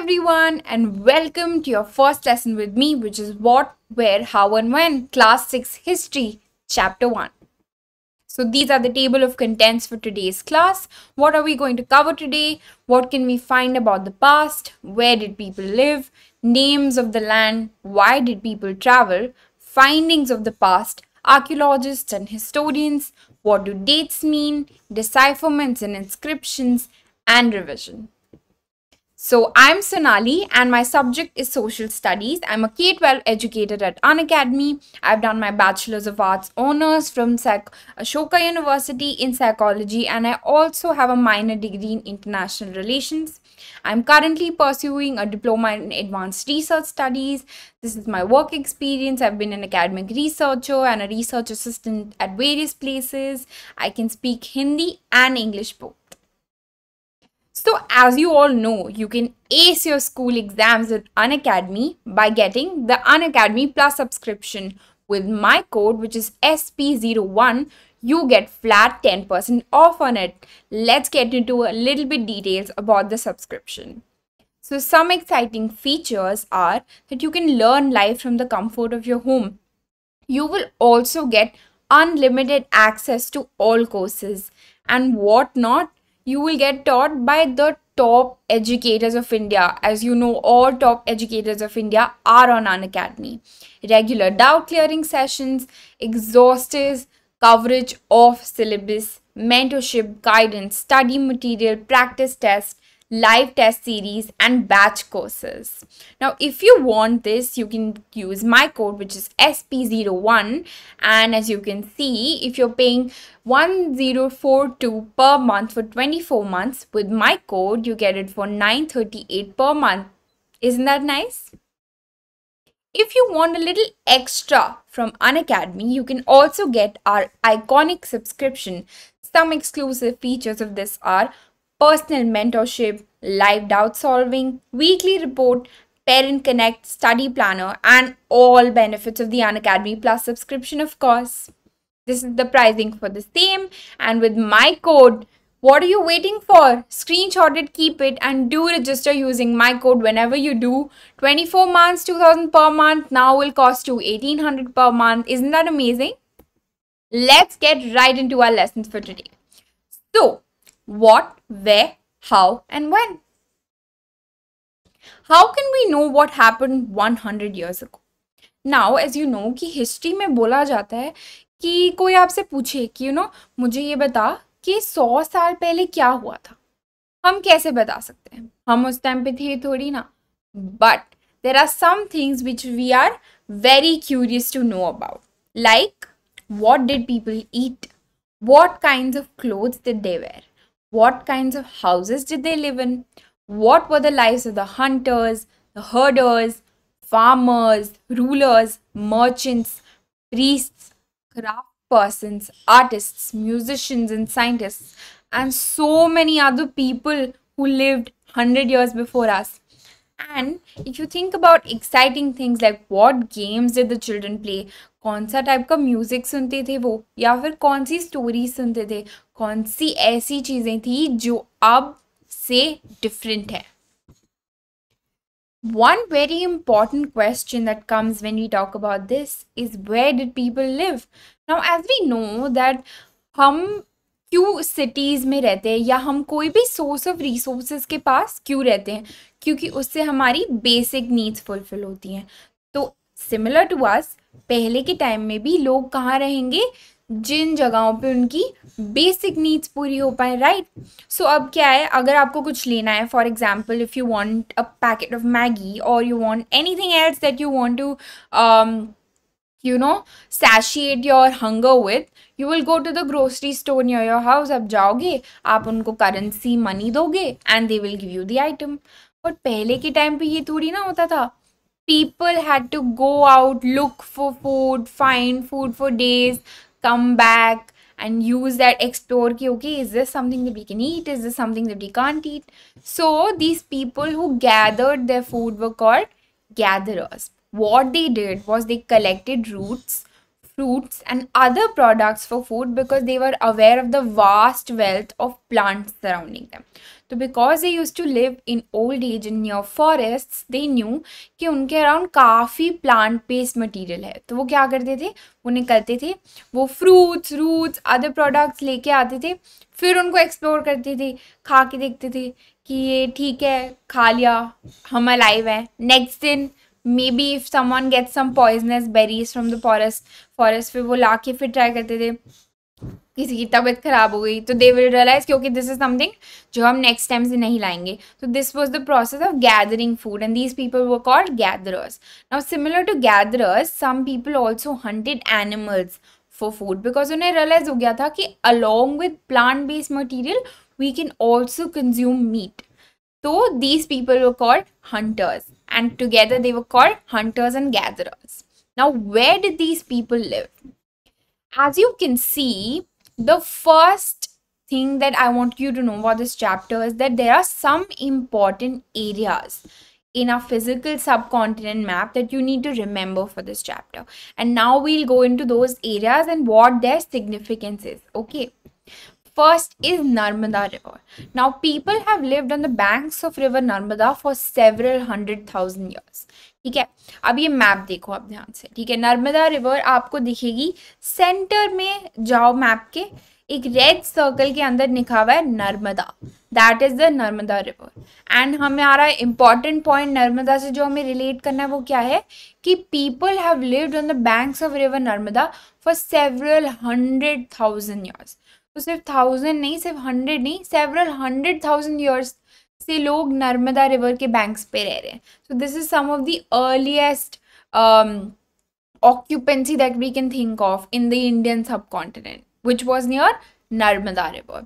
everyone and welcome to your first lesson with me which is what, where, how and when class 6 history chapter 1. So these are the table of contents for today's class. What are we going to cover today? What can we find about the past? Where did people live? Names of the land? Why did people travel? Findings of the past? Archaeologists and historians? What do dates mean? Decipherments and inscriptions? And revision. So I'm Sonali and my subject is social studies. I'm a K-12 educator at An Academy. I've done my Bachelor's of Arts honors from Psych Ashoka University in psychology and I also have a minor degree in international relations. I'm currently pursuing a diploma in advanced research studies. This is my work experience. I've been an academic researcher and a research assistant at various places. I can speak Hindi and English both. So as you all know, you can ace your school exams with Unacademy by getting the Unacademy Plus subscription. With my code, which is SP01, you get flat 10% off on it. Let's get into a little bit details about the subscription. So some exciting features are that you can learn live from the comfort of your home. You will also get unlimited access to all courses and whatnot you will get taught by the top educators of India. As you know, all top educators of India are on academy. Regular doubt clearing sessions, exhaustive coverage of syllabus, mentorship, guidance, study material, practice tests, live test series and batch courses. Now, if you want this, you can use my code, which is SP01. And as you can see, if you're paying 1042 per month for 24 months with my code, you get it for 938 per month. Isn't that nice? If you want a little extra from Unacademy, you can also get our iconic subscription. Some exclusive features of this are personal mentorship, live doubt solving, weekly report, Parent Connect, Study Planner, and all benefits of the Unacademy Plus subscription, of course. This is the pricing for the same, and with my code, what are you waiting for? Screenshot it, keep it, and do register using my code whenever you do. 24 months, 2000 per month now will cost you 1800 per month. Isn't that amazing? Let's get right into our lessons for today. So, what, where, how and when. How can we know what happened 100 years ago? Now as you know कि history में बोला जाता है कि कोई आपसे पूछे कि यू you नो know, मुझे ये बता कि सौ साल पहले क्या हुआ था हम कैसे बता सकते हैं हम उस टाइम पे थे थोड़ी ना but there are some things which we are very curious to know about like what did people eat what kind of clothes did they wear what kinds of houses did they live in, what were the lives of the hunters, the herders, farmers, rulers, merchants, priests, craft persons, artists, musicians, and scientists, and so many other people who lived 100 years before us. And if you think about exciting things like what games did the children play, कौन सा type का music सुनते थे वो या फिर कौन सी story सुनते थे कौन सी ऐसी चीज़ें थी जो अब से डिफरेंट है one very important question that comes when you talk about this is where did people live now as we know that हम क्यों सिटीज़ में रहते हैं या हम कोई भी सोर्स ऑफ रिसोर्सेज के पास क्यों रहते हैं क्योंकि उससे हमारी बेसिक नीड्स फुलफिल होती हैं तो सिमिलर टू अस पहले के टाइम में भी लोग कहाँ रहेंगे जिन जगहों पे उनकी बेसिक नीड्स पूरी हो पाए राइट सो अब क्या है अगर आपको कुछ लेना है for example if you want a packet of Maggi और you want anything else that you want to you know satiate your hunger with you will go to the grocery store your your house आप जाओगे आप उनको currency money दोगे and they will give you the item और पहले के time पे ये थोड़ी ना होता था people had to go out look for food find food for days come back and use that explore ki okay is this something that we can eat is this something that we can't eat so these people who gathered their food were called gatherers what they did was they collected roots fruits and other products for food because they were aware of the vast wealth of plants surrounding them तो because they used to live in old age in your forest they knew कि उनके around काफ़ी plant based material है तो वो क्या करते थे वो निकलते थे वो फ्रूट्स रूट्स अदर प्रोडक्ट्स लेके आते थे फिर उनको एक्सप्लोर करते थे खा के देखते थे कि ये ठीक है खा लिया हम अलाइव है नेक्स्ट दिन maybe if someone gets some poisonous berries from the forest forest फिर वो ला के फिर ट्राई करते थे किसी की तबीयत खराब हो गई तो दे विल रियलाइज क्योंकि दिस इज समथिंग जो हम नेक्स्ट टाइम से नहीं लाएंगे तो this was the process of gathering food and these people were called gatherers now similar to gatherers some people also hunted animals for food because उन्हें realise हो गया था कि along with plant based material we can also consume meat तो these people were called hunters and together they were called hunters and gatherers now where did these people live As you can see, the first thing that I want you to know about this chapter is that there are some important areas in our physical subcontinent map that you need to remember for this chapter. And now we'll go into those areas and what their significance is. Okay. First is Narmada River. Now, people have lived on the banks of river Narmada for several hundred thousand years. ठीक है अब ये map देखो आप ध्यान से ठीक है नर्मदा रिवर आपको दिखेगी सेंटर में जाओ मैप के एक रेड सर्कल के अंदर लिखा हुआ है Narmada that is the Narmada river and हमारा इंपॉर्टेंट पॉइंट नर्मदा से जो हमें रिलेट करना है वो क्या है कि people have lived on the banks of river Narmada for several hundred thousand years तो सिर्फ थाउजेंड नहीं सिर्फ हंड्रेड नहीं सेवरल हंड्रेड थाउजेंड ईयर्स से लोग नर्मदा रिवर के बैंक्स पे रह रहे हैं so this is some of the earliest occupancy that we can think of in the Indian subcontinent which was near Narmada river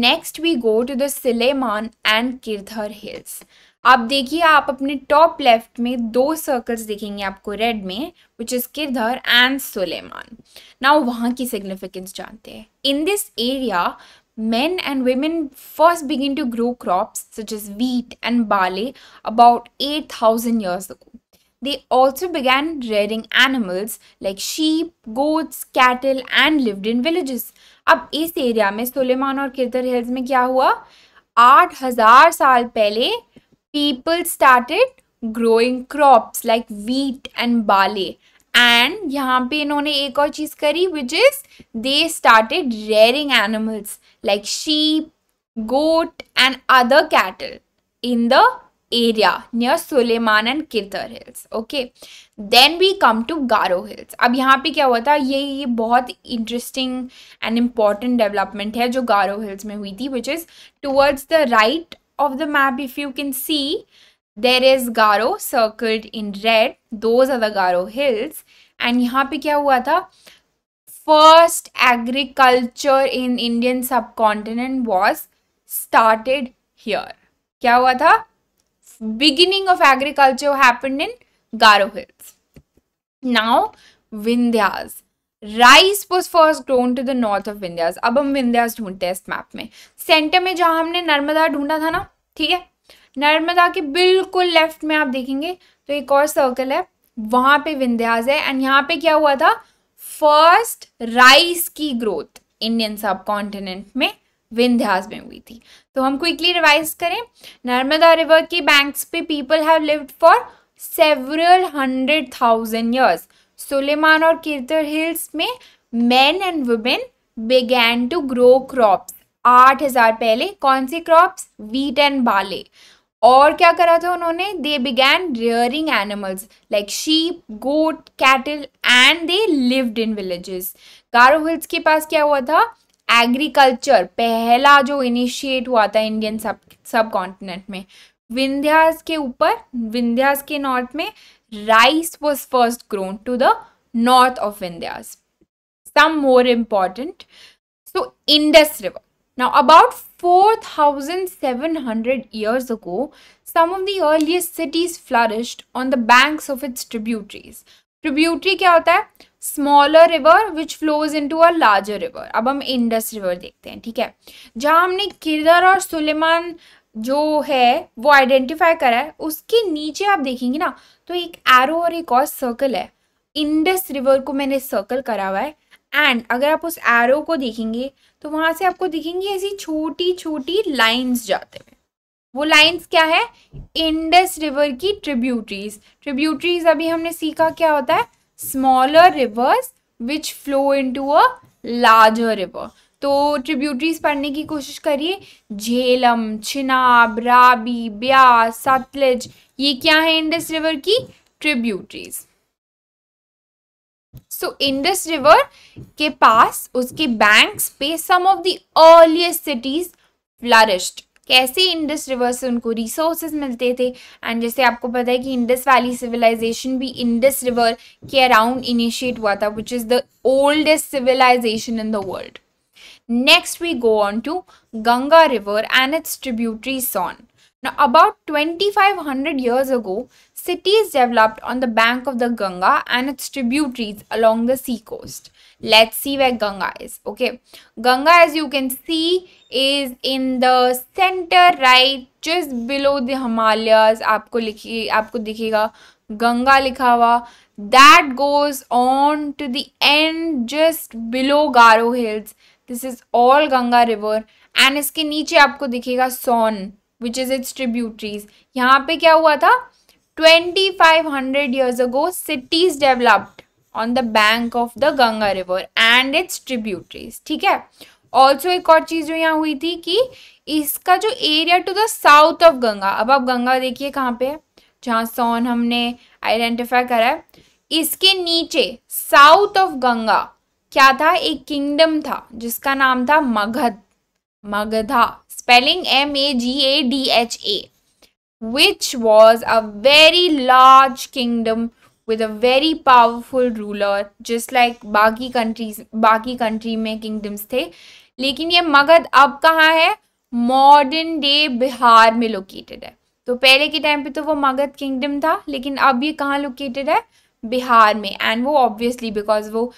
next we go to the Sulaiman and Kirthar hills आप देखिए आप अपने top left में दो circles देखेंगे आपको red में which is Kirthar and Sulaiman now वहाँ की सिग्निफिकेंस जानते हैं in this area men and women first began to grow crops such as wheat and barley about 8,000 years ago. They also began rearing animals like sheep, goats, cattle and lived in villages. अब इस area में सुलेमान और Kirthar hills में क्या हुआ आठ हजार साल पहले people started growing crops like wheat and barley and यहाँ पे इन्होंने एक और चीज करी which is they started rearing animals like sheep, goat, and other cattle in the area near Suleiman and Kirtar hills. Okay. Then we come to Garo hills. अब यहाँ पे क्या हुआ था ये ये बहुत interesting and important development है जो Garo hills में हुई थी which is towards the right of the map if you can see there is Garo circled in red. Those are the Garo hills. And यहाँ पे क्या हुआ था first agriculture in Indian subcontinent was started here. क्या हुआ था Beginning of agriculture happened in Garo Hills. Now Vindhyas. Rice was first grown to the north of Vindhyas अब हम विंध्यास ढूंढते हैं इस मैप में सेंटर में जहां हमने नर्मदा ढूंढा था ना ठीक है नर्मदा के बिल्कुल लेफ्ट में आप देखेंगे तो एक और सर्कल है वहां पे विंध्यास है एंड यहाँ पे क्या हुआ था फर्स्ट राइस की ग्रोथ इंडियन सब कॉन्टिनेंट में विंध्यास में हुई थी तो हम क्विकली रिवाइज करें नर्मदा रिवर के बैंक्स पे people have lived for several hundred thousand years Sulaiman और किरतर हिल्स में man and women began to grow crops आठ हजार पहले कौन सी क्रॉप्स वीट एंड बाले और क्या करा था उन्होंने they began rearing animals like sheep goat cattle and they lived in villages Garo hills के पास क्या हुआ था एग्रीकल्चर पहला जो इनिशिएट हुआ था इंडियन सब सब कॉन्टिनेंट में विंध्यास के ऊपर विंध्यास के नॉर्थ में rice was first grown to the north of Vindhyas some more important so Indus river now about 4,700 years ago, some of the earliest cities flourished on the banks of its tributaries. Tributary kya hota hai smaller river which flows into a larger river ab hum indus river dekhte hain theek hai jahan humne kirdar aur suleiman जो है वो identify करा है उसके नीचे आप देखेंगे ना तो एक एरो और एक और सर्कल है इंडस रिवर को मैंने सर्कल करा हुआ है एंड अगर आप उस एरो को देखेंगे तो वहाँ से आपको दिखेंगी ऐसी छोटी छोटी लाइंस जाते हुए वो लाइंस क्या है इंडस रिवर की ट्रिब्यूटरीज ट्रिब्यूटरीज अभी हमने सीखा क्या होता है smaller rivers which flow into a larger river तो ट्रिब्यूटरीज पढ़ने की कोशिश करिए झेलम छिनाब राबी ब्यास सतलज ये क्या है इंडस रिवर की ट्रिब्यूटरीज़ सो इंडस रिवर के पास उसके बैंक्स पे some of the earliest cities flourished कैसे इंडस रिवर से उनको रिसोर्सेज मिलते थे एंड जैसे आपको पता है कि इंडस वैली सिविलाइजेशन भी इंडस रिवर के अराउंड इनिशिएट हुआ था which is the oldest civilisation in the world next we go on to Ganga river and its tributary Son about twenty five hundred years ago cities developed on the bank of the Ganga and its tributaries along the seacoast. Let's see where Ganga is. Okay. Ganga, as you can see, is in the center right, just below the Himalayas. आपको लिखी आपको दिखेगा Ganga लिखा हुआ. That goes on to the end, just below Garo Hills. This is all Ganga River. And इसके नीचे आपको दिखेगा Son, which is its tributaries. यहाँ पे क्या हुआ था? Twenty five hundred years ago cities developed on the bank of the Ganga river and its tributaries ठीक है ऑल्सो एक और चीज़ जो यहाँ हुई थी कि इसका जो area to the south of Ganga अब आप गंगा देखिए कहाँ पे है जहाँ सोन हमने आइडेंटिफाई करा है इसके नीचे साउथ ऑफ गंगा क्या था एक किंगडम था जिसका नाम था Magadh Magadha spelling M A G A D H A which was a very large kingdom with a very powerful ruler just like बाकी countries बाकी country में kingdoms थे लेकिन ये मगध अब कहाँ है मॉडर्न डे बिहार में लोकेटेड है तो पहले के टाइम पे तो वो मगध किंगडम था लेकिन अब ये कहाँ लोकेटेड है बिहार में एंड वो ऑब्वियसली बिकॉज वो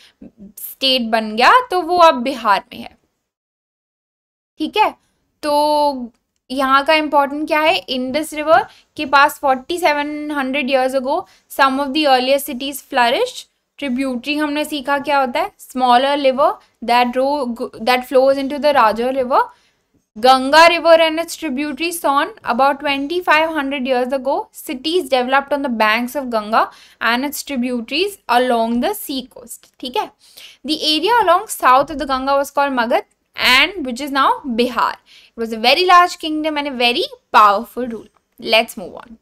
स्टेट बन गया तो वो अब बिहार में है ठीक है तो यहाँ का इम्पॉर्टेंट क्या है इंडस रिवर के पास forty seven hundred years ago some of the earlier cities flourish tributary हमने सीखा क्या होता है smaller river that row that flows into the राजा river Ganga river and its tributary Son about twenty five hundred years ago cities developed on the banks of Ganga and its tributaries along the sea coast ठीक है the area along south of the Ganga was called Magadh and which is now Bihar it was a very large kingdom and a very powerful ruler. Let's move on.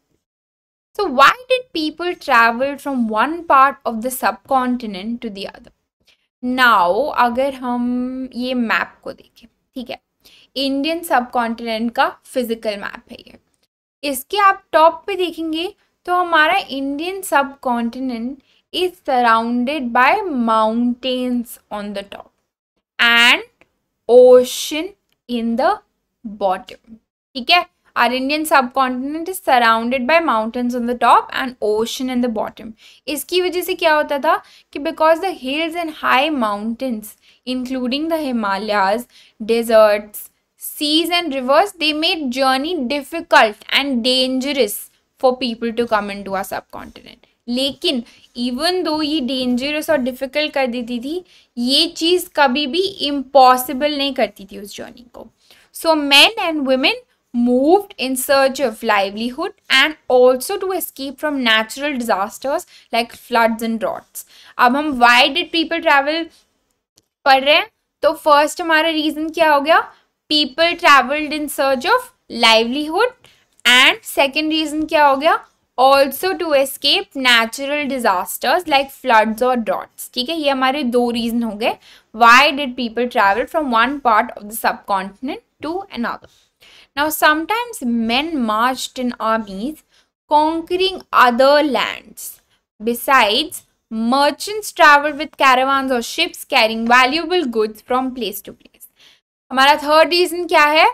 So, why did people travel from one part of the subcontinent to the other? Now, अगर हम ये map को देखें ठीक है indian subcontinent continent का physical map है ये इसके आप टॉप पे देखेंगे तो हमारा Indian subcontinent is surrounded by mountains on the top and ocean in bottom ठीक है our Indian subcontinent is surrounded by mountains on the top and ocean in the bottom इसकी वजह से क्या होता था कि because the hills and high mountains including the Himalayas deserts seas and rivers they made journey difficult and dangerous for people to come into our subcontinent लेकिन even though ये dangerous और डिफिकल्ट कर देती थी ये चीज़ कभी भी impossible नहीं करती थी उस जर्नी को So men and women moved in search of livelihood and also to escape from natural disasters like floods and droughts. अब हम why did people travel पढ़ रहे हैं तो first हमारा reason क्या हो गया People traveled in search of livelihood and second reason क्या हो गया also to escape natural disasters like floods और ड्रॉट्स ठीक है ये हमारे दो रीजन हो गए why did people travel from one part of the subcontinent to another now sometimes man march in armies conquering other land besides merchants travel with caravans और ships carrying valuable goods from place to place हमारा third reason क्या है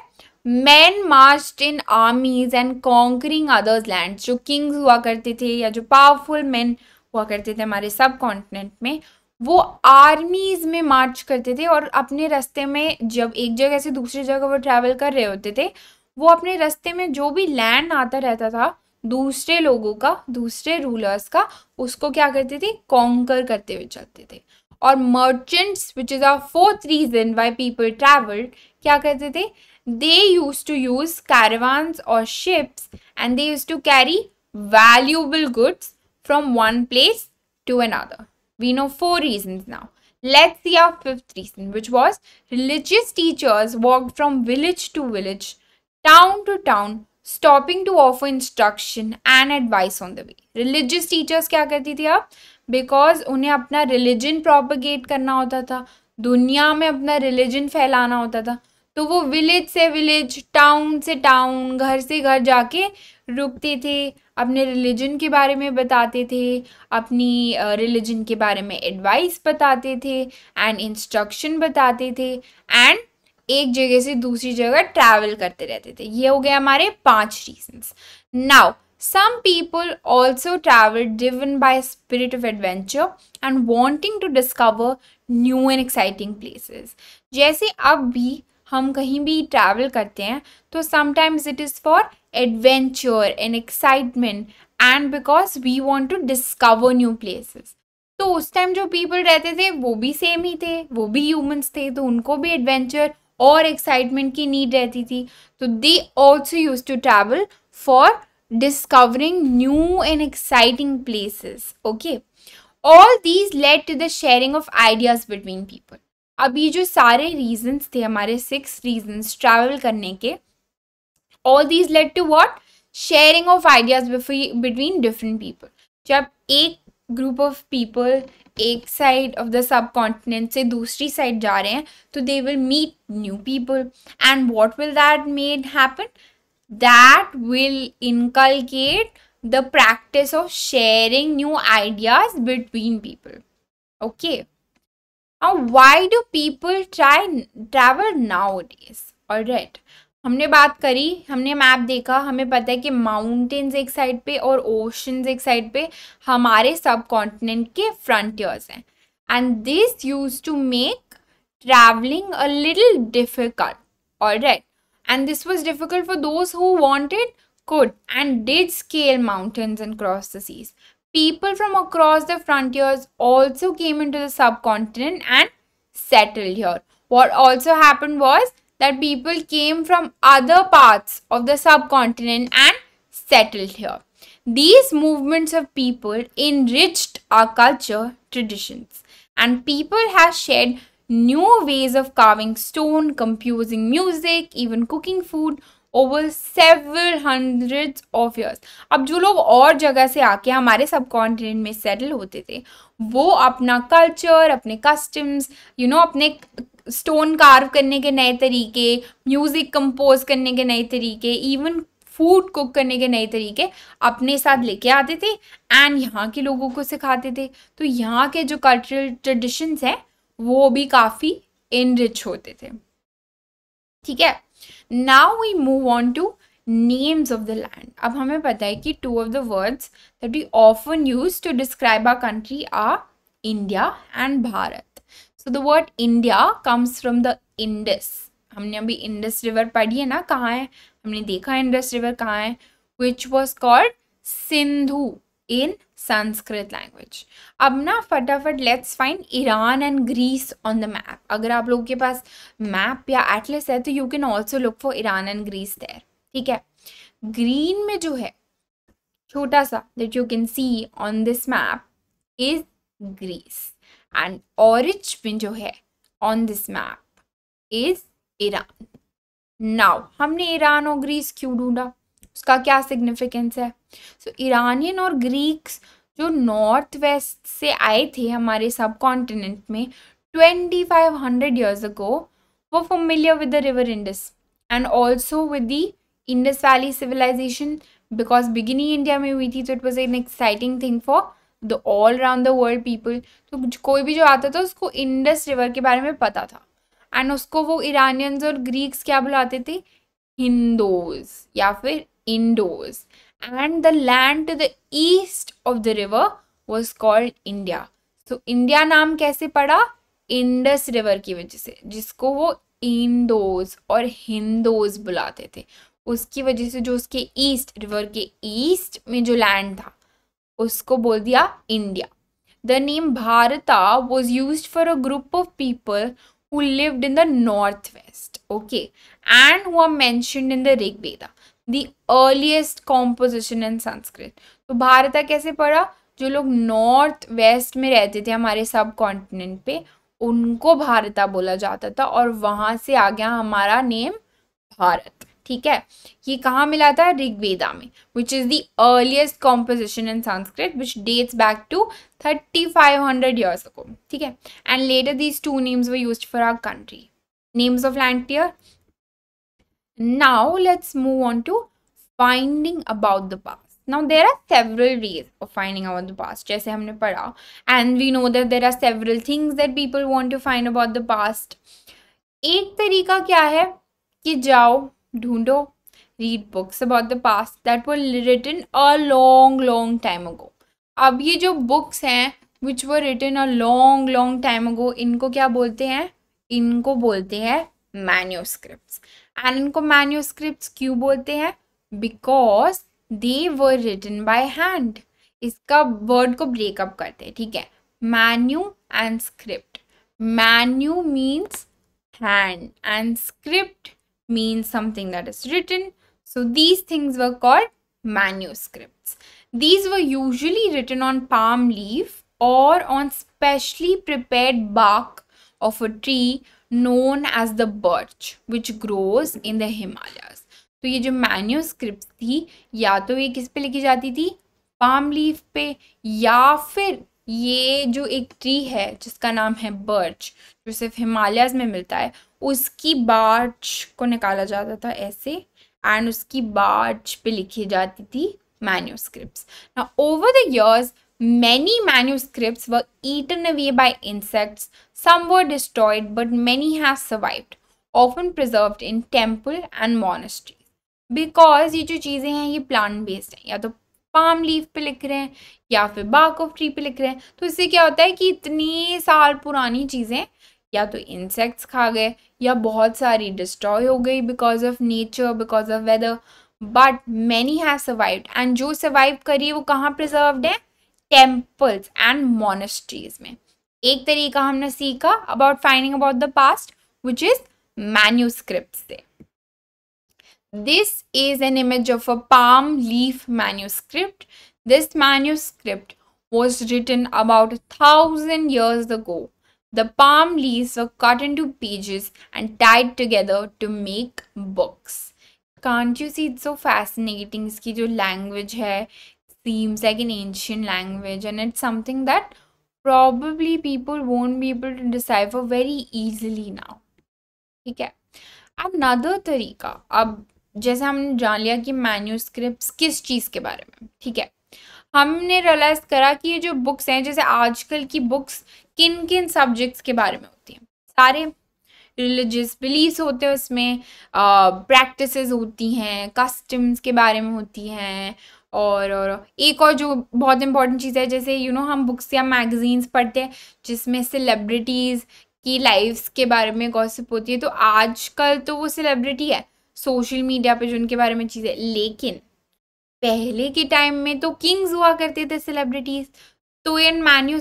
man marched in armies and conquering others land जो kings हुआ करते थे या जो पावरफुल मैन हुआ करते थे हमारे सब कॉन्टिनेंट में वो आर्मीज में मार्च करते थे और अपने रास्ते में जब एक जगह से दूसरी जगह वो ट्रैवल कर रहे होते थे वो अपने रास्ते में जो भी लैंड आता रहता था दूसरे लोगों का दूसरे रूलर्स का उसको क्या करते थे कॉन्कर करते हुए चलते थे और merchants which is a fourth reason why people travelled क्या करते थे they used to use caravans or ships and they used to carry valuable goods from one place to another. We know four reasons now. Let's see our fifth reason, which was religious teachers walked from village to village, town to town, stopping to offer instruction and advice on the way. Religious teachers क्या करती थी आप because उन्हें अपना religion propagate करना होता था दुनिया में अपना religion फैलाना होता था तो वो विलेज से विलेज टाउन से टाउन घर से घर जाके रुकते थे अपने रिलीजन के बारे में बताते थे अपनी रिलीजन के बारे में एडवाइस बताते थे एंड इंस्ट्रक्शन बताते थे एंड एक जगह से दूसरी जगह ट्रैवल करते रहते थे ये हो गए हमारे पांच reasons now some people also travel driven by spirit of adventure and wanting to discover new and exciting places जैसे अब भी हम कहीं भी ट्रैवल करते हैं तो sometimes it is for adventure and excitement and because we want to discover new places तो उस टाइम जो पीपल रहते थे वो भी सेम ही थे वो भी ह्यूमंस थे तो उनको भी एडवेंचर और एक्साइटमेंट की नीड रहती थी तो they also use to travel for discovering new and exciting places okay all these led to the sharing of ideas between people अब ये जो सारे रीजंस थे हमारे सिक्स रीजंस ट्रैवल करने के all these led to what sharing of ideas between different people जब एक ग्रुप ऑफ पीपल एक side of the subcontinent से दूसरी साइड जा रहे हैं तो they will meet new people and what will that made happen that will inculcate the practice of sharing new ideas between people okay why do people try travel now days और right हमने बात करी हमने map देखा हमें पता है कि माउंटेन्स एक साइड पे और ओशंस एक साइड पे हमारे सब कॉन्टिनेंट के फ्रंटियर्स हैं and this use to make travelling a little difficult और right and this was difficult for those who wanted could and did scale mountains and cross the seas people from across the frontiers also came into the subcontinent and settled here. What also happened was that people came from other parts of the subcontinent and settled here. These movements of people enriched our culture traditions and people have shared new ways of carving stone, composing music, even cooking food over seven hundred of years अब जो लोग और जगह से आके हमारे subcontinent में settle होते थे वो अपना कल्चर अपने कस्टम्स यू नो अपने स्टोन कार्व करने के नए तरीके म्यूज़िक कंपोज करने के नए तरीके इवन फूड कुक करने के नए तरीके अपने साथ लेके आते थे एंड यहाँ के लोगों को सिखाते थे तो यहाँ के जो कल्चरल ट्रेडिशंस हैं वो भी काफ़ी इनरिच होते थे ठीक है now we move on to names of the land अब हमें पता है कि two of the words that we often use to describe our country our India and Bharat so the word India comes from the Indus हमने अभी Indus river पढ़ी है ना कहाँ है हमने देखा इंडस रिवर कहाँ है which was called Sindhu in Sanskrit language अब ना फटाफट let's find Iran and Greece on the map अगर आप लोगों के पास मैप या एटलेस है तो you can also look for Iran and Greece there ठीक है ग्रीन में जो है छोटा सा that you can see on this map is Greece and orange में जो है on this map is Iran now हमने ईरान और ग्रीस क्यों ढूंढा उसका क्या सिग्निफिकेंस है सो ईरानियन और ग्रीक्स जो नॉर्थ वेस्ट से आए थे हमारे सब कॉन्टिनेंट में ट्वेंटी फाइव हंड्रेड ईयर्स अगो वो familiar with the river Indus and also with the Indus valley civilisation because beginning India में हुई थी तो it was an exciting thing for the all around the world people तो कोई भी जो आता था उसको इंडस रिवर के बारे में पता था एंड उसको वो ईरानियंस और ग्रीक्स क्या बुलाते थे हिंदोज या फिर Indus and the land to the east of the river was called India. So India naam kaise pada indus river ki wajah se jisko wo Indos aur Hindos bulate the uski wajah se jo uske east river ke east mein jo land tha usko bol diya india the name bharata was used for a group of people who lived in the northwest okay and who are mentioned in the rigveda the earliest composition in Sanskrit तो भारत कैसे पढ़ा जो लोग north west में रहते थे हमारे सब कॉन्टिनेंट पे उनको भारता बोला जाता था और वहाँ से आ गया हमारा नेम भारत ठीक है ये कहाँ मिला था ऋग्वेदा में which is the earliest composition in Sanskrit which dates back to thirty five hundred years को ठीक है and later these two names we use for our country names of land टीयर Now let's move on to finding about the past. Now there are several ways of finding out the past. जैसे हमने पढ़ा and we know that there are several things that people want to find about the past. एक तरीका क्या है कि जाओ ढूंढो read books about the past that were written a long long time ago. अब ये जो books हैं which were written a long long time ago इनको क्या बोलते हैं इनको बोलते हैं manuscripts. एंड इनको मैन्यूस्क्रिप्ट क्यों बोलते हैं because they were written by hand इसका वर्ड को ब्रेकअप करते हैं ठीक है manu and script manu means hand and script means something that is written so these things were called manuscript these were usually written on palm leave और on specially prepare bark of a tree known as the birch which grows in the Himalayas. तो ये जो manuscript थी या तो ये किस पे लिखी जाती थी पाम लीफ पे या फिर ये जो एक ट्री है जिसका नाम है बर्च जो सिर्फ हिमालयाज में मिलता है उसकी बार्च को निकाला जाता था ऐसे एंड उसकी बार्च पे लिखी जाती थी manuscripts. Now, over the years, Many manuscripts were eaten away by insects, some were destroyed, but many have survived, often preserved in temple and monasteries. Because ये जो चीज़ें हैं ये प्लांट बेस्ड हैं या तो पाम लीफ पे लिख रहे हैं या फिर बाक ऑफ ट्री पे लिख रहे हैं तो इससे क्या होता है कि इतने साल पुरानी चीज़ें या तो इंसेक्ट्स खा गए या बहुत सारी डिस्ट्रॉय हो गई because of nature because of weather but many have survived and जो सर्वाइव करी वो कहाँ प्रिजर्व्ड है टेम्पल्स एंड मोनेस्ट्रीज में एक तरीका हमने सीखा about finding about the past which is manuscript से this is an image of a palm leaf manuscript this manuscript was written about thousand years the the palm leave cut in to pages and tied together to make books can't you see it so fascinating इसकी जो language है seems like an ancient language and it's something that probably people won't be able to decipher very easily now ठीक है अब नदर तरीका अब जैसे हमने जान लिया कि मैन्यूस्क्रिप्ट किस चीज़ के बारे में ठीक है हमने रियलाइज करा कि ये जो बुक्स हैं जैसे आजकल की बुक्स किन किन सब्जेक्ट्स के बारे में होती हैं सारे रिलीजियस बिलीव्स होते हैं उसमें प्रैक्टिसेस होती हैं कस्टम्स के बारे में होती हैं और और एक और जो बहुत इंपॉर्टेंट चीज़ है जैसे यू you नो know, हम बुक्स या मैगजीन्स पढ़ते हैं जिसमें सेलिब्रिटीज़ की लाइफ्स के बारे में गॉसिप होती है तो आजकल तो वो सेलिब्रिटी है सोशल मीडिया पे जो उनके बारे में चीज़ें लेकिन पहले के टाइम में तो किंग्स हुआ करते थे सेलिब्रिटीज़ तो इन मैन्यू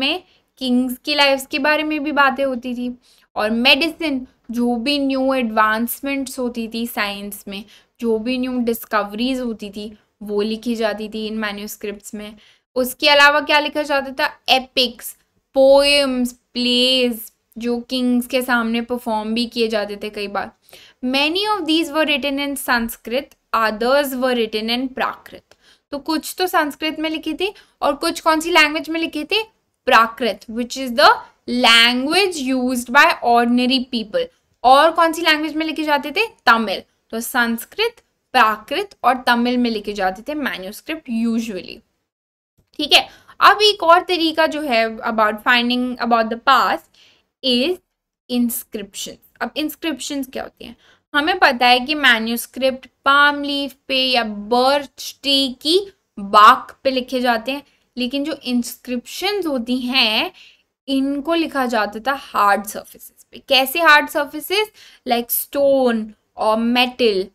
में किंग्स की लाइफ्स के बारे में भी बातें होती थी और मेडिसिन जो भी न्यू एडवांसमेंट्स होती थी साइंस में जो भी न्यू डिस्कवरीज होती थी वो लिखी जाती थी इन मैन्यूस्क्रिप्ट्स में उसके अलावा क्या लिखा जाता था एपिक्स पोएम्स प्लेज जो किंग्स के सामने परफॉर्म भी किए जाते थे कई बार many of these were written in Sanskrit others were written in Prakrit तो कुछ तो संस्कृत में लिखी थी और कुछ कौन सी लैंग्वेज में लिखी थी Prakrit which is the language use by ordinary people और कौन सी लैंग्वेज में लिखे जाते थे तमिल तो संस्कृत प्राकृत और तमिल में लिखे जाते थे मैन्यूस्क्रिप्ट यूजुअली ठीक है अब एक और तरीका जो है about finding about the past is inscription अब इंस्क्रिप्शन क्या होती हैं हमें पता है कि मैन्यूस्क्रिप्ट पाम लीफ पे या बर्च ट्री की बाक पे लिखे जाते हैं लेकिन जो इंस्क्रिप्शन होती हैं इनको लिखा जाता था हार्ड सर्फेसिस पे कैसे हार्ड सर्फेसिस लाइक स्टोन और metal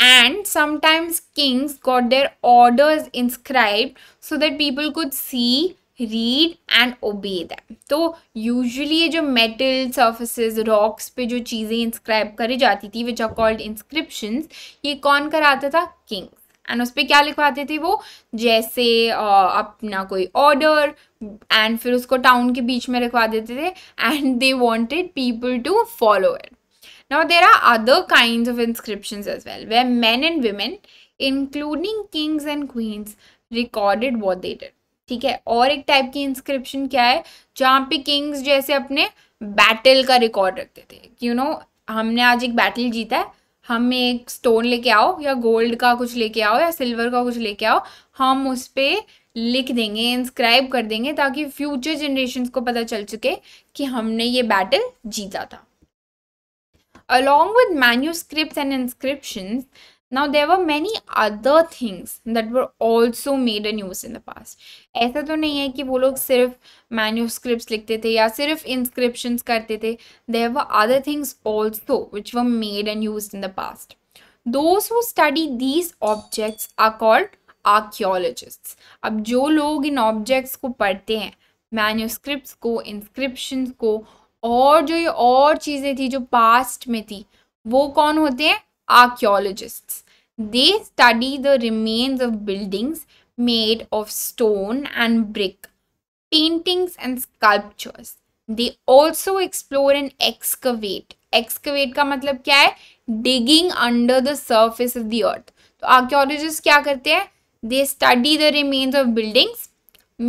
and sometimes kings got their orders inscribed so that people could see read and obey them तो यूजुअली ये जो मेटल सर्फेसिस रॉक्स पे जो चीज़ें इंस्क्राइब करी जाती थी विच आर कॉल्ड इंस्क्रिप्शन ये कौन कराता था किंग्स एंड उस पर क्या लिखवाते थे वो जैसे अपना कोई ऑर्डर एंड फिर उसको टाउन के बीच में लिखवा देते थे and they wanted people to follow it Now there are other kinds of inscriptions as well where men and women including kings and queens recorded what they did. ठीक है और एक टाइप की इंस्क्रिप्शन क्या है जहाँ पे किंग्स जैसे अपने बैटल का रिकॉर्ड रखते थे यू नो हमने आज एक बैटल जीता है हम एक स्टोन लेके आओ या गोल्ड का कुछ लेके आओ या सिल्वर का कुछ लेके आओ हम उस पर लिख देंगे इंस्क्राइब कर देंगे ताकि फ्यूचर जनरेशन को पता चल चुके कि हमने ये बैटल जीता था along with manuscripts and inscriptions, now there were many other things that were also made in use in the past. ऐसा तो नहीं है कि वो लोग सिर्फ manuscripts लिखते थे या सिर्फ inscriptions करते थे. There were other things also which were made and used in the past. Those who study these objects are called archaeologists. अब जो लोग इन objects को पढ़ते हैं manuscripts को inscriptions को और जो ये और चीज़ें थी जो पास्ट में थी वो कौन होते हैं archaeologist they study the remains of buildings made of stone and brick paintings and sculptures they also explore and excavate excavate का मतलब क्या है digging under the surface of the earth तो आर्क्योलॉजिस्ट क्या करते हैं they study the remains of buildings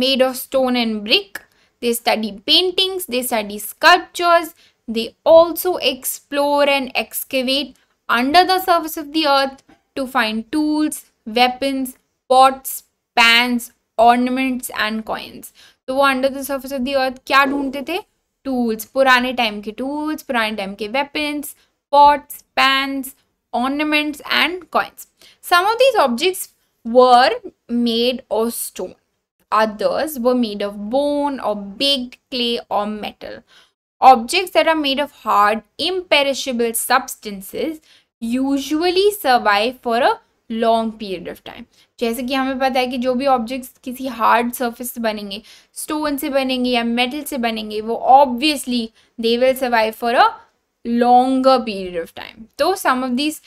made of stone and brick They study paintings, they study sculptures, they also explore and excavate under the surface of the earth to find tools, weapons, pots, pans, ornaments and coins. So, वो the surface of the earth, earth क्या ढूंढते थे Tools, पुराने time के tools, पुराने time के weapons, pots, pans, ornaments and coins. Some of these objects were made of stone. others were made of bone or baked clay or metal. Objects that are made of hard, imperishable substances usually survive for a long period of time जैसे कि हमें पता है कि जो भी objects किसी hard surface से बनेंगे स्टोन से बनेंगे या मेटल से बनेंगे वो obviously they will survive for a longer period of time तो some of these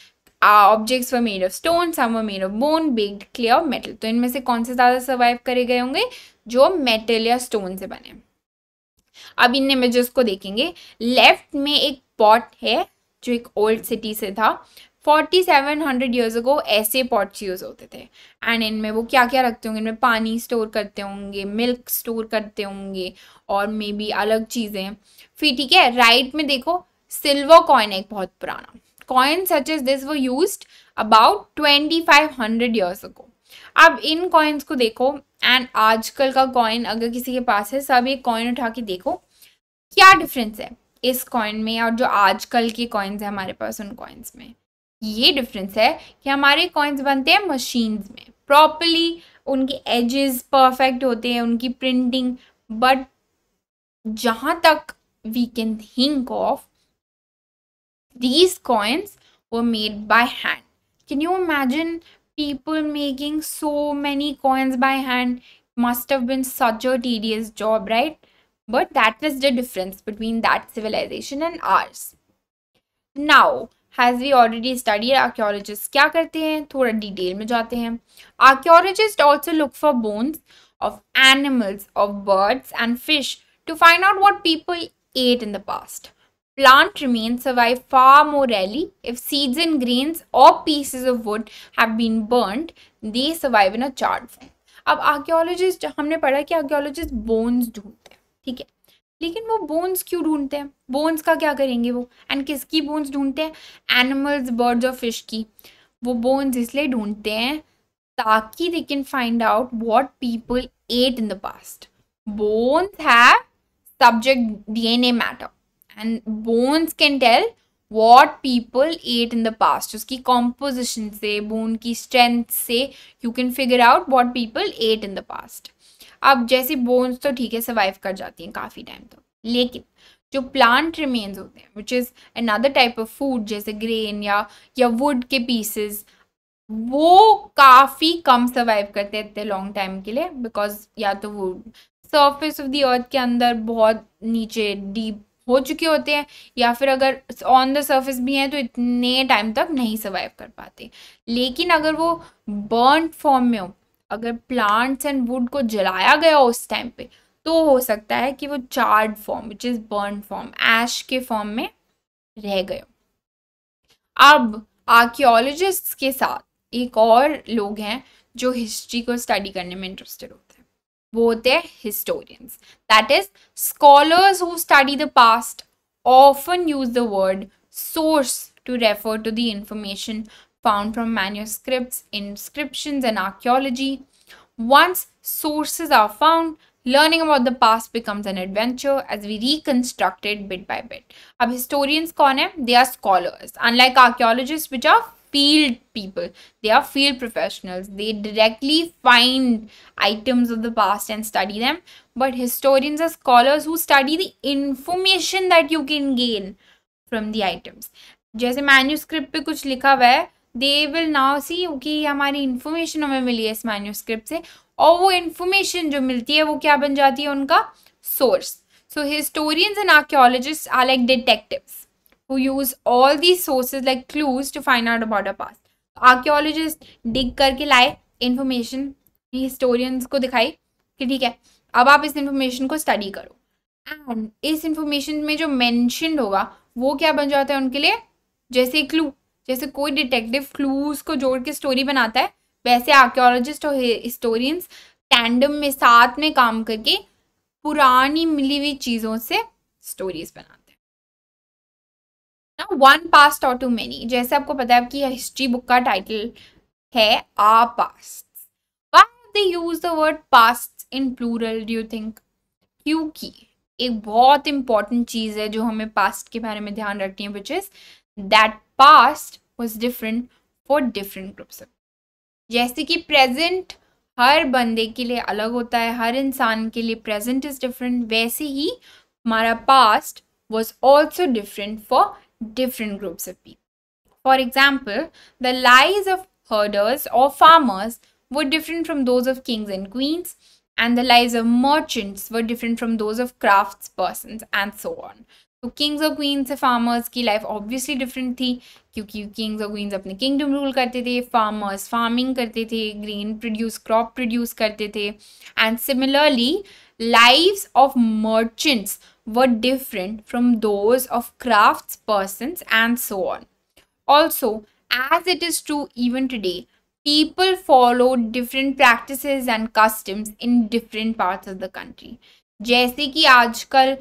objects were made of stone some were made of bone baked clay metal तो इनमें से कौन से ज़्यादा सर्वाइव करे गए होंगे जो मेटल या स्टोन से बने अब इन इमेजेस को देखेंगे लेफ्ट में एक पॉट है जो एक ओल्ड सिटी से था 4700 इयर्स अगो ऐसे पॉट्स यूज़ होते थे एंड इनमें वो क्या क्या रखते होंगे इनमें पानी स्टोर करते होंगे मिल्क स्टोर करते होंगे और मे बी अलग चीज़ें फिर ठीक है राइट में देखो सिल्वर कॉइन एक बहुत पुराना as this as use about twenty five hundred years ago अब इन कॉइन्स को देखो एंड आजकल का कॉइन अगर किसी के पास है सब एक कॉइन उठा के देखो क्या डिफरेंस है इस कॉइन में और जो आजकल के कॉइन्स है हमारे पास उन कॉइन्स में ये डिफरेंस है कि हमारे कॉइन्स बनते हैं मशीन्स में प्रॉपरली उनके एजेस परफेक्ट होते हैं उनकी प्रिंटिंग बट जहाँ तक we can think of These coins were made by hand. Can you imagine people making so many coins by hand? Must have been such a tedious job, right? But that is the difference between that civilization and ours. Now, has we already studied archaeologists? क्या करते हैं थोड़ा detail में जाते हैं Archaeologists also look for bones of animals, of birds, and fish to find out what people ate in the past. Plant remains survive far more rarely. If seeds and grains or pieces of wood have been burnt they survive in a charred form. अब archaeologist हमने पढ़ा कि archaeologist bones ढूंढते हैं ठीक है लेकिन वो बोन्स क्यों ढूंढते हैं बोन्स का क्या करेंगे वो एंड किसकी बोन्स ढूंढते हैं एनिमल्स बर्ड्स और फिश की वो बोन्स इसलिए ढूंढते हैं ताकि they can find out what people ate in the past bones have subject DNA matter and bones can tell what people ate in the past उसकी composition से bone की strength से you can figure out what people ate in the past अब जैसे bones तो ठीक है survive कर जाती हैं काफ़ी time तो लेकिन जो प्लांट रिमेन्स होते हैं which is another type of food जैसे ग्रेन या या वुड के पीसेस वो काफ़ी कम सर्वाइव करते हैं इतने लॉन्ग टाइम के लिए बिकॉज या तो वो सरफेस ऑफ द अर्थ के अंदर बहुत नीचे डीप हो चुके होते हैं या फिर अगर ऑन द सर्फेस भी हैं तो इतने टाइम तक नहीं सर्वाइव कर पाते लेकिन अगर वो बर्न फॉर्म में हो अगर प्लांट्स एंड वुड को जलाया गया उस टाइम पे तो हो सकता है कि वो charred form which is burn form ash के फॉर्म में रह गए अब आर्कियोलॉजिस्ट के साथ एक और लोग हैं जो हिस्ट्री को स्टडी करने में इंटरेस्टेड हो Both their historians. That is, scholars who study the past often use the word source to refer to the information found from manuscripts, inscriptions, and archaeology. Once sources are found, learning about the past becomes an adventure as we reconstruct it bit by bit. Now, historians kaun hai? They are scholars, unlike archaeologists which are field people they are field professionals they directly find items of the past and study them but historians are scholars who study the information that you can gain from the items जैसे manuscript पे कुछ लिखा हुआ है they will now see कि हमारी information हमें मिली है इस मैन्यूस्क्रिप्ट से और वो इन्फॉर्मेशन जो मिलती है वो क्या बन जाती है उनका source so historians and archaeologist are like detectives who use all these sources like clues to find out about a past archaeologists dig करके लाए information historians को दिखाई कि ठीक है अब आप इस information को study करो एंड इस information में जो mentioned होगा वो क्या बन जाता है उनके लिए जैसे क्लू जैसे कोई डिटेक्टिव क्लूज को जोड़ के स्टोरी बनाता है वैसे आर्क्योलॉजिस्ट और हिस्टोरियंस टैंडम में साथ में काम करके पुरानी मिली हुई चीज़ों से स्टोरीज बना ना वन पास्ट और टू मेनी जैसे आपको पता है आपकी हिस्ट्री बुक का टाइटल है आ past they use the word past in plural do you think क्योंकि एक बहुत इंपॉर्टेंट चीज़ है जो हमें पास्ट के बारे में ध्यान रखनी है which is that past was different for different groups जैसे कि प्रेजेंट हर बंदे के लिए अलग होता है हर इंसान के लिए प्रेजेंट इज डिफरेंट वैसे ही हमारा past was also different for different groups of people. For example, the lives of herders or farmers were different from those of kings and queens, and the lives of merchants were different from those of persons, and so on. So, kings or queens or farmers' life obviously different thi, because kings or queens apne kingdom rule karte the, farmers farming karte the, grain produce, crop produce karte the, and similarly, lives of merchants were different from those of craftspersons and so on. Also, as it is true even today, people followed different practices and customs in different parts of the country. जैसे कि आजकल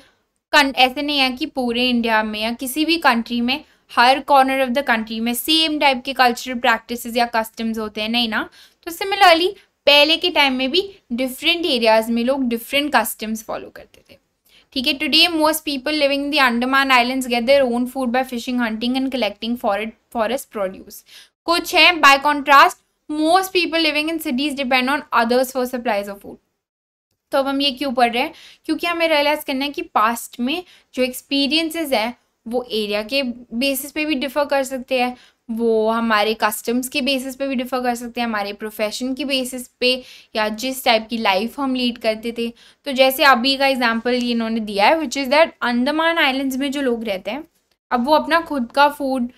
ऐसे नहीं है कि पूरे India में या किसी भी कंट्री में हर कॉर्नर ऑफ द कंट्री में सेम टाइप के कल्चरल प्रैक्टिसेस या कस्टम्स होते हैं नहीं ना तो सिमिलरली पहले के टाइम में भी डिफरेंट एरियाज में लोग डिफरेंट कस्टम्स फॉलो करते थे ठीक है today most people living the Andaman islands get their own food by fishing hunting and collecting forest produce कुछ है by contrast most people living in cities depend on others for supplies of food तो अब हम ये क्यों पढ़ रहे हैं क्योंकि हमें रियलाइज़ करना है कि पास्ट में जो एक्सपीरियंसेस हैं वो एरिया के बेसिस पे भी डिफ़र कर सकते हैं वो हमारे कस्टम्स के बेसिस पे भी डिफ़र कर सकते हैं हमारे प्रोफेशन की बेसिस पे या जिस टाइप की लाइफ हम लीड करते थे तो जैसे अभी का एग्जांपल इन्होंने दिया है which is that Andaman islands में जो लोग रहते हैं अब वो अपना खुद का फूड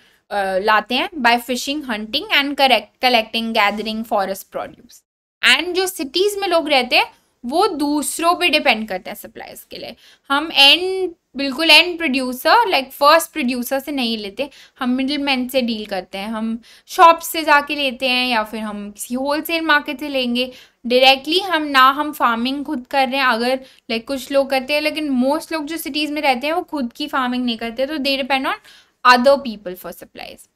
लाते हैं by fishing hunting and correct collecting gathering forest produce and जो सिटीज़ में लोग रहते हैं वो दूसरों पे डिपेंड करते हैं सप्लाईज के लिए हम एंड बिल्कुल end producer like first producer से नहीं लेते हम मिडिल मैन से डील करते हैं हम शॉप से जाके लेते हैं या फिर हम किसी होलसेल मार्केट से लेंगे डायरेक्टली हम ना हम फार्मिंग खुद कर रहे हैं अगर लाइक कुछ लोग करते हैं लेकिन मोस्ट लोग जो सिटीज़ में रहते हैं वो खुद की फार्मिंग नहीं करते तो they depend on other people for supplies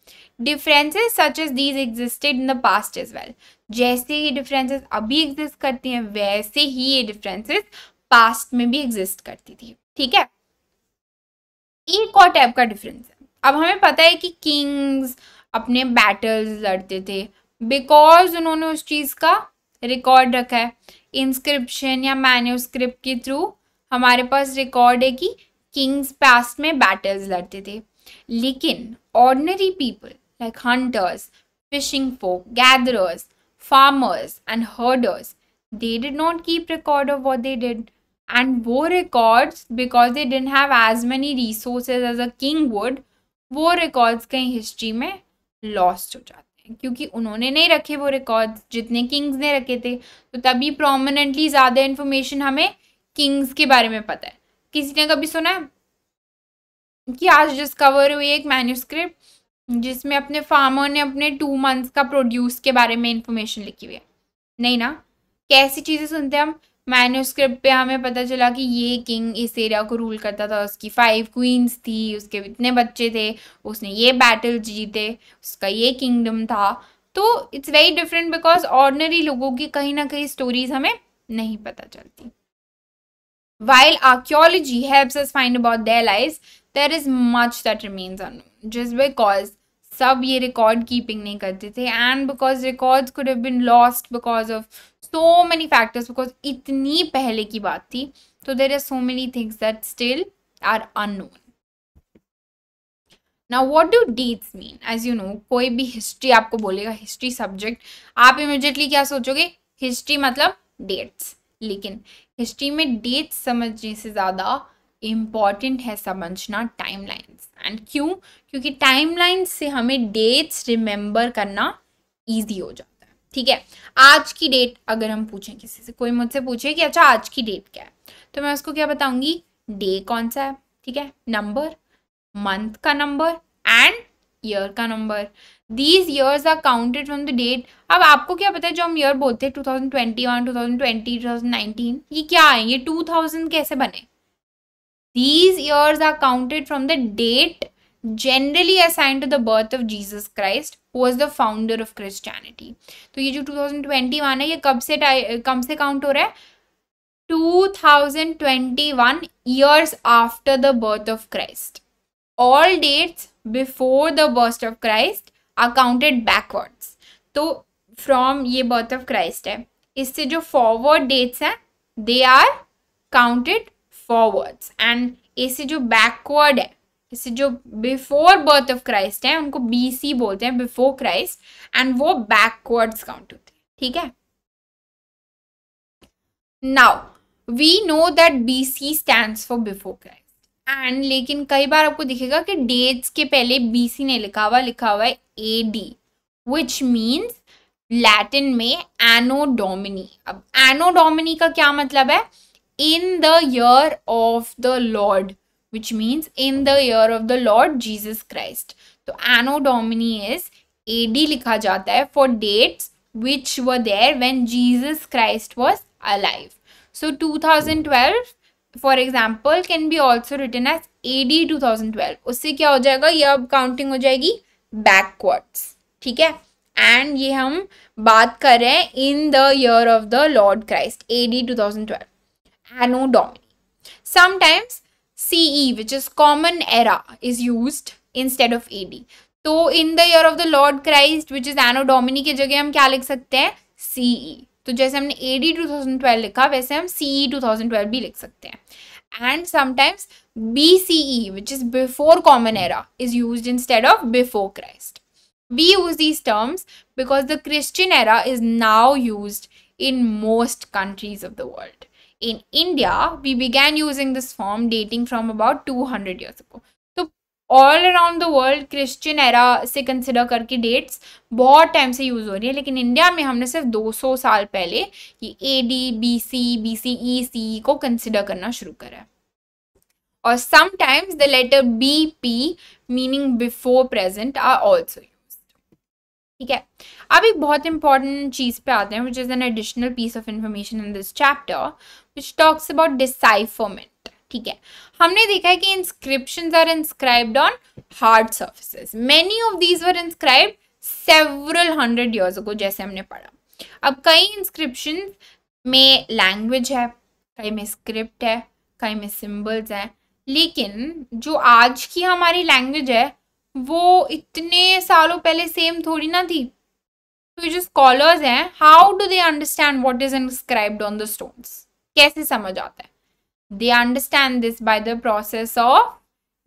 differences such as these existed in the past as well जैसे ये डिफरेंसेस अभी एग्जिस्ट करती हैं वैसे ही ये डिफरेंसेस पास्ट में भी एग्जिस्ट करती थी ठीक है एक और टाइप का डिफरेंस है अब हमें पता है कि किंग्स अपने बैटल्स लड़ते थे बिकॉज उन्होंने उस चीज़ का रिकॉर्ड रखा है इंस्क्रिप्शन या मैन्यूस्क्रिप्ट के थ्रू हमारे पास रिकॉर्ड है कि किंग्स पास्ट में बैटल्स लड़ते थे लेकिन ordinary people like hunters, fishing folk, gatherers, farmers, and herders. They did not keep record of what they did and वो records because they didn't have as many resources as a king would वो records कहीं history में lost हो जाते हैं क्योंकि उन्होंने नहीं रखे वो records जितने किंग्स ने रखे थे तो तभी prominently ज़्यादा information हमें किंग्स के बारे में पता है किसी ने कभी सुना है कि आज डिस्कवर हुई एक मैन्यूस्क्रिप्ट जिसमें अपने फार्मर ने अपने टू मंथ्स का प्रोड्यूस के बारे में इंफॉर्मेशन लिखी हुई है नहीं ना कैसी चीज़ें सुनते हैं हम मैन्यूस्क्रिप्ट पे हमें पता चला कि ये किंग इस एरिया को रूल करता था उसकी फाइव क्वींस थी उसके इतने बच्चे थे उसने ये बैटल जीते उसका ये किंगडम था तो it's very different because ordinary लोगों की कहीं ना कहीं स्टोरीज हमें नहीं पता चलती while archaeology helps us find about their life there is much that remains unknown just because सब ये रिकॉर्ड कीपिंग नहीं करते थे and because records could have been lost because of so many factors because इतनी पहले की बात थी तो there are so many things that still are unknown ना what do these mean as you know कोई भी हिस्ट्री आपको बोलेगा हिस्ट्री सब्जेक्ट आप इमिजिएटली क्या सोचोगे हिस्ट्री मतलब डेट्स लेकिन हिस्ट्री में डेट्स समझने से ज़्यादा इम्पॉर्टेंट है समझना टाइमलाइंस एंड क्यों क्योंकि टाइमलाइन से हमें डेट्स रिमेंबर करना ईजी हो जाता है ठीक है आज की डेट अगर हम पूछें किसी से कोई मुझसे पूछे कि अच्छा आज की डेट क्या है तो मैं उसको क्या बताऊंगी डे कौन सा है ठीक है नंबर मंथ का नंबर एंड ईयर का number these years are counted from the date अब आपको क्या पता है जो हम ईयर बोलते हैं 2021, 2020, 2019 ये क्या है ये टू थाउजेंड कैसे बने These years are counted from the date generally assigned to the birth of Jesus Christ who was the founder of Christianity. So, ये जो 2021 है ये कब से कम से काउंट हो रहा है 2021 years after the birth of Christ. All dates before the birth of Christ are counted backwards. So, from ये birth of Christ है इससे जो forward dates हैं they are counted forwards and ऐसे जो बैकवर्ड है ऐसे जो बिफोर बर्थ ऑफ क्राइस्ट है उनको बीसी बोलते हैं बिफोर क्राइस्ट एंड वो बैकवर्ड्स काउंट होते हैं ठीक है now we know that B C stand for before Christ and लेकिन कई बार आपको दिखेगा कि डेट्स के पहले बी सी नहीं लिखा हुआ लिखा हुआ है A D which means Latin में एनोडोमिनी अब एनोडोमिनी का क्या मतलब है in the year of the Lord, which means in the year of the Lord Jesus Christ. तो anno domini is AD लिखा जाता है for dates which were there when Jesus Christ was alive. So 2012 for example can be also return as A D two thousand twelve उससे क्या हो जाएगा ये अब काउंटिंग हो जाएगी बैकवर्ड्स ठीक है एंड ये हम बात कर रहे हैं in the year of the Lord Christ A D two thousand twelve Anno Domini. Sometimes CE, which is common era, is used instead of AD. तो in the year of the Lord Christ which is anno domini की जगह हम क्या लिख सकते हैं CE e. तो जैसे हमने A D two thousand twelve लिखा वैसे हम C E two thousand twelve भी लिख सकते हैं and sometimes B C E which is before common era is use instead of before Christ we use these terms because the Christian era is now use in most countries of the world in India, we began using this form dating from about 200 years ago. So all around the world Christian era se consider karke dates bahut time se use ho rahi hai lekin india mein humne sirf 200 saal pehle ye AD, BC, BCE, CE ko consider karna shuru kara hai or sometimes the letter BP meaning before present are also ठीक है अब एक बहुत important चीज़ पे आते हैं which is an additional piece of information in this chapter which talks about decipherment ठीक है हमने देखा है कि inscription are inscribed on hard surface many of these were inscribed several hundred years को जैसे हमने पढ़ा अब कई इंस्क्रिप्शन में लैंग्वेज है कई में स्क्रिप्ट है कई में सिम्बल्स हैं लेकिन जो आज की हमारी लैंग्वेज है वो इतने सालों पहले सेम थोड़ी ना थी तो जो स्कॉलर्स हैं how do they understand what is inscribed on the stones कैसे समझ आता है they understand this by the process of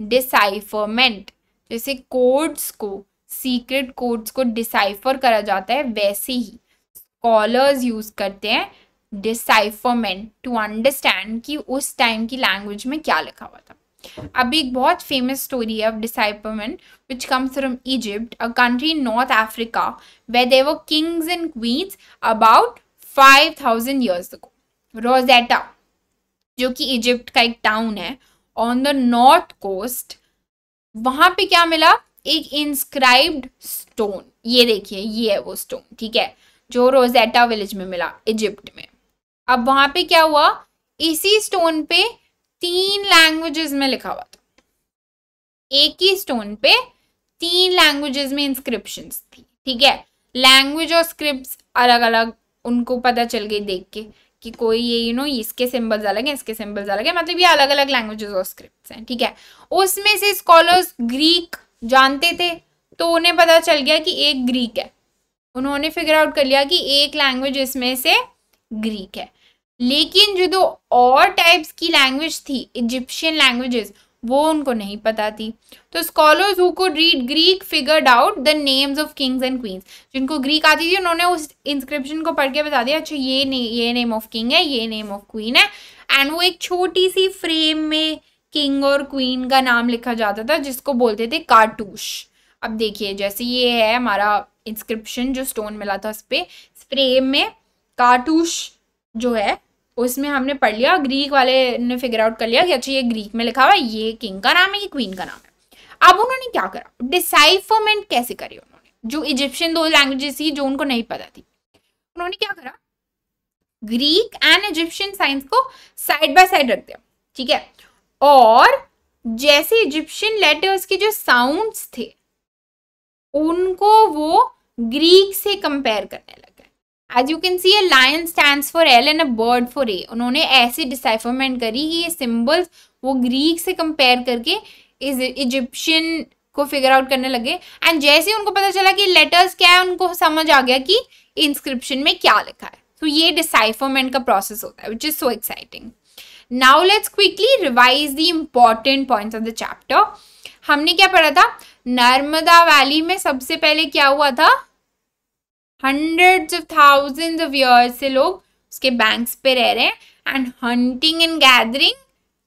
decipherment जैसे कोड्स को सीक्रेट कोड्स को डिसाइफर करा जाता है वैसे ही स्कॉलर्स यूज करते हैं डिसाइफरमेंट टू अंडरस्टैंड कि उस टाइम की लैंग्वेज में क्या लिखा हुआ था अभी एक बहुत फेमस स्टोरी है of decipherment which comes from Egypt a country north Africa वे दे वो kings and queens about five thousand years को रोजेटा जो कि इजिप्ट का एक टाउन है ऑन द नॉर्थ कोस्ट वहां पे क्या मिला एक इंस्क्राइब्ड स्टोन ये देखिए ये है वो स्टोन ठीक है जो रोजेटा विलेज में मिला इजिप्ट में अब वहां पे क्या हुआ इसी स्टोन पे तीन लैंग्वेजेस में लिखा हुआ था एक ही स्टोन पे तीन लैंग्वेजेस में इंस्क्रिप्शन थी ठीक है लैंग्वेज और स्क्रिप्ट अलग अलग उनको पता चल गई देख के कि कोई ये यू नो इसके सिंबल्स अलग हैं इसके सिंबल्स अलग हैं मतलब ये अलग अलग लैंग्वेजेस और स्क्रिप्ट्स हैं ठीक है उसमें से स्कॉलर्स ग्रीक जानते थे तो उन्हें पता चल गया कि एक ग्रीक है उन्होंने फिगर आउट कर लिया कि एक लैंग्वेज इसमें से ग्रीक है लेकिन जो दो और टाइप्स की लैंग्वेज थी इजिप्शियन लैंग्वेजेस वो उनको नहीं पता थी तो scholars who could read Greek figured out the names of kings and queens जिनको ग्रीक आती थी उन्होंने उस इंस्क्रिप्शन को पढ़ के बता दिया अच्छा ये ने, ये नेम ऑफ किंग है ये नेम ऑफ क्वीन है एंड वो एक छोटी सी फ्रेम में किंग और क्वीन का नाम लिखा जाता था जिसको बोलते थे कार्टूश अब देखिए जैसे ये है हमारा इंस्क्रिप्शन जो स्टोन मिला था उस पर फ्रेम में कार्टूश जो है उसमें हमने पढ़ लिया ग्रीक वाले ने फिगर आउट कर लिया कि अच्छा ये ग्रीक में लिखा हुआ है ये किंग का नाम है ये क्वीन का नाम है अब उन्होंने क्या करा डिसाइफरमेंट कैसे करी उन्होंने जो इजिप्शियन दो लैंग्वेजेस थी जो उनको नहीं पता थी उन्होंने क्या करा ग्रीक एंड इजिप्शियन साइंस को साइड बाय साइड रख दिया ठीक है और जैसे इजिप्शियन लेटर्स के जो साउंड्स थे उनको वो ग्रीक से कंपेयर करने लगे as you can see a line stand for L and a bird for A उन्होंने ऐसे डिसाइफरमेंट करी कि ये सिम्बल्स वो ग्रीक से कंपेयर करके इज इजिप्शियन को फिगर आउट करने लगे एंड जैसे ही उनको पता चला कि लेटर्स क्या है उनको समझ आ गया कि इंस्क्रिप्शन में क्या लिखा है तो so, ये डिसाइफरमेंट का प्रोसेस होता है which is so exciting now let's quickly revise the important points of the chapter हमने क्या पढ़ा था नर्मदा वैली में सबसे पहले क्या हुआ था hundreds of thousands of years से लोग उसके बैंक्स पे रह रहे हैं एंड हंटिंग एंड गैदरिंग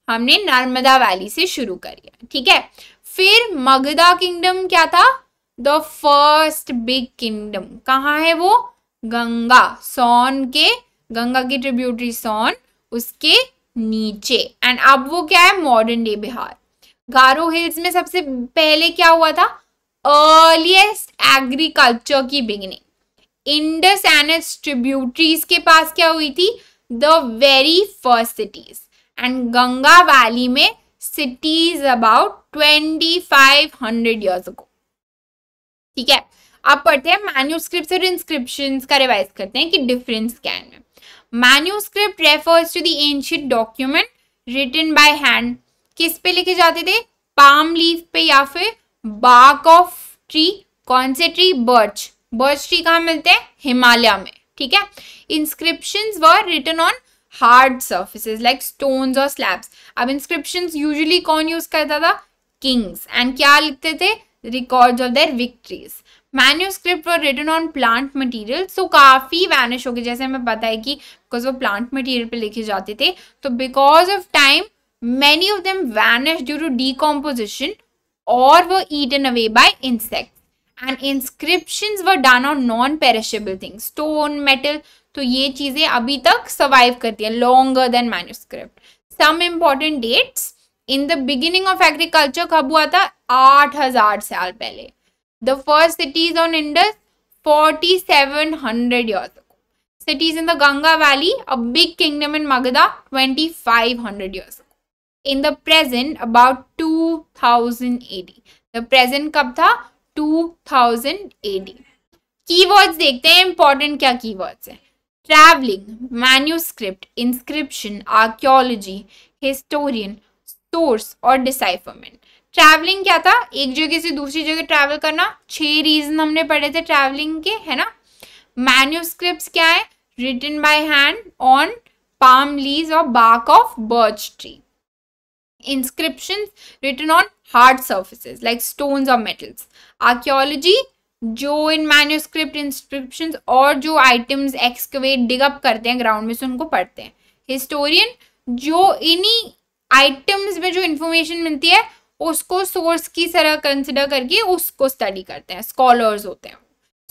हमने नर्मदा वैली से शुरू करी है ठीक है फिर मगधा किंगडम क्या था द फर्स्ट बिग किंगडम कहाँ है वो गंगा सोन के गंगा की ट्रिब्यूटरी सोन उसके नीचे एंड अब वो क्या है modern day Bihar Garo hills में सबसे पहले क्या हुआ था अर्लीस्ट एग्रीकल्चर की beginning Indus and its tributaries के पास क्या हुई थी the very first cities and Ganga valley में cities about twenty five hundred years को ठीक है अब पढ़ते हैं मैन्यूस्क्रिप्ट और इंस्क्रिप्शन का रिवाइज करते हैं कि डिफरेंस क्या है manuscript refers to the ancient document written by hand किस पे लिखे जाते थे पाम लीफ पे या फिर बार्क ऑफ ट्री कौन से ट्री बर्च बर्च ट्री कहाँ मिलते हैं हिमालय में ठीक है inscription were written on hard surface like stone और स्लैब्स अब इंस्क्रिप्शन यूजली कौन यूज करता था किंग्स एंड क्या लिखते थे record of their victories manuscript और written on plant material so काफ़ी वैनिश हो गए जैसे हमें पता है कि बिकॉज वो प्लांट मटीरियल पे लिखे जाते थे तो because of time many of them vanish due to decomposition और वो eaten away by insect and inscription व done on non perishable things stone metal तो ये चीज़ें अभी तक सर्वाइव करती है longer than manuscript some important dates in the beginning of agriculture कब हुआ था आठ हजार साल पहले the first cities on Indus forty seven hundred years cities in the Ganga Valley, a big kingdom in Magadha 2500 years ago. In the present, about 2080. The present कब था two thousand AD देखते हैं इंपॉर्टेंट क्या keywords हैं travelling manuscript inscription archaeology historian source और decipherment travelling क्या था एक जगह से दूसरी जगह ट्रैवल करना छह रीजन हमने पढ़े थे ट्रैवलिंग के है ना मैन्यूस्क्रिप्ट क्या है written by hand on palm leaves और bark of birch tree inscription written on hard surfaces like stones or metals. Archaeology जो इन मैन्यूस्क्रिप्ट इंस्क्रिप्शन और जो आइटम्स एक्सकवेट डिगअप करते हैं ग्राउंड में से उनको पढ़ते हैं हिस्टोरियन जो इन्हीं आइटम्स में जो इन्फॉर्मेशन मिलती है उसको सोर्स की तरह कंसिडर करके उसको स्टडी करते हैं स्कॉलर्स होते हैं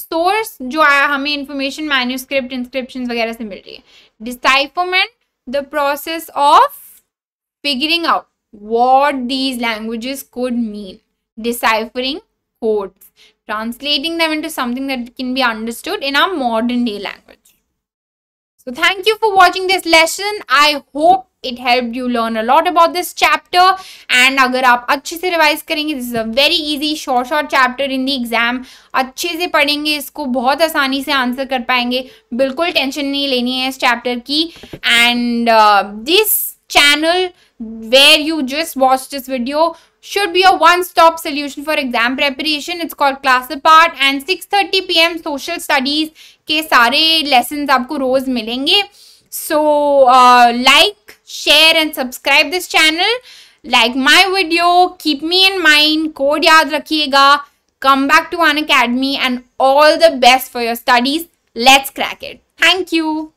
सोर्स जो हमें इन्फॉर्मेशन मैन्यूस्क्रिप्ट इंस्क्रिप्शन वगैरह से मिल रही है decipherment the process of figuring out what these languages could mean. Deciphering codes, translating them into something that can be understood in our modern day language. So thank you for watching this lesson. I hope it helped you learn a lot about this chapter and अगर आप अच्छे से revise करेंगे this is a very easy short short chapter in the exam अच्छे से पढ़ेंगे इसको बहुत आसानी से answer कर पाएंगे बिल्कुल tension नहीं लेनी है इस chapter की and uh, this channel where you just watched this video should be a one-stop solution for exam preparation. It's called Class Apart, and 6.30 p.m. social studies ke sare lessons aapko rose milenge. So uh, like, share and subscribe this channel. Like my video, keep me in mind, code yaad रखिएगा. Come back to An Academy and all the best for your studies. Let's crack it. Thank you.